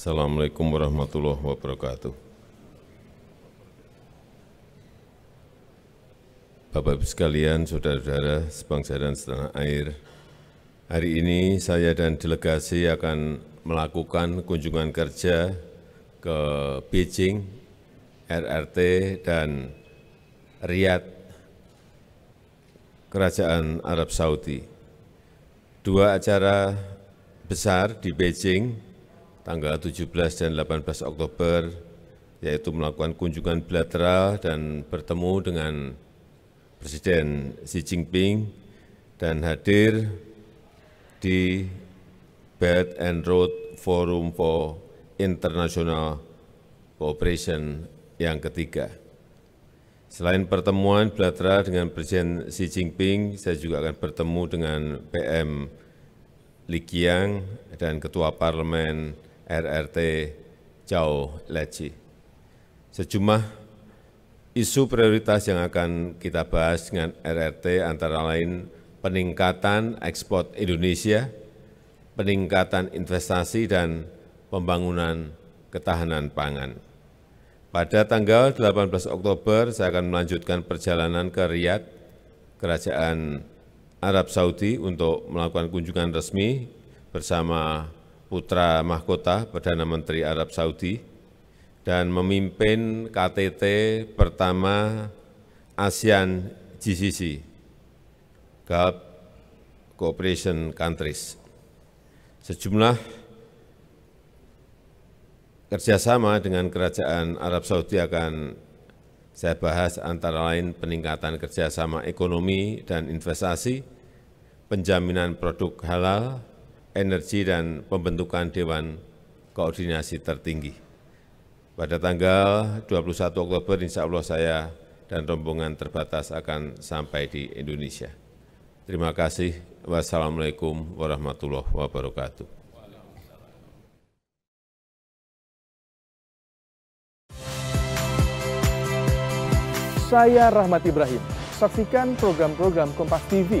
Assalamualaikum warahmatullahi wabarakatuh. Bapak-Ibu sekalian, saudara-saudara sebangsa dan setanah air, hari ini saya dan delegasi akan melakukan kunjungan kerja ke Beijing, RRT, dan Riyadh, Kerajaan Arab Saudi. Dua acara besar di Beijing tanggal 17 dan 18 Oktober, yaitu melakukan kunjungan bilateral dan bertemu dengan Presiden Xi Jinping dan hadir di Belt and Road Forum for International Cooperation yang ketiga. Selain pertemuan bilateral dengan Presiden Xi Jinping, saya juga akan bertemu dengan PM Li Likiang dan Ketua Parlemen RRT jauh leci. Sejumlah isu prioritas yang akan kita bahas dengan RRT antara lain peningkatan ekspor Indonesia, peningkatan investasi, dan pembangunan ketahanan pangan. Pada tanggal 18 Oktober, saya akan melanjutkan perjalanan ke Riyadh, Kerajaan Arab Saudi untuk melakukan kunjungan resmi bersama Putra Mahkota Perdana Menteri Arab Saudi dan memimpin KTT pertama ASEAN GCC, Gulf Cooperation Countries. Sejumlah kerjasama dengan Kerajaan Arab Saudi akan saya bahas antara lain peningkatan kerjasama ekonomi dan investasi, penjaminan produk halal, energi dan pembentukan Dewan Koordinasi Tertinggi. Pada tanggal 21 Oktober, insya Allah saya dan rombongan terbatas akan sampai di Indonesia. Terima kasih. Wassalamualaikum warahmatullahi wabarakatuh. Saya Rahmat Ibrahim. Saksikan program-program Kompas TV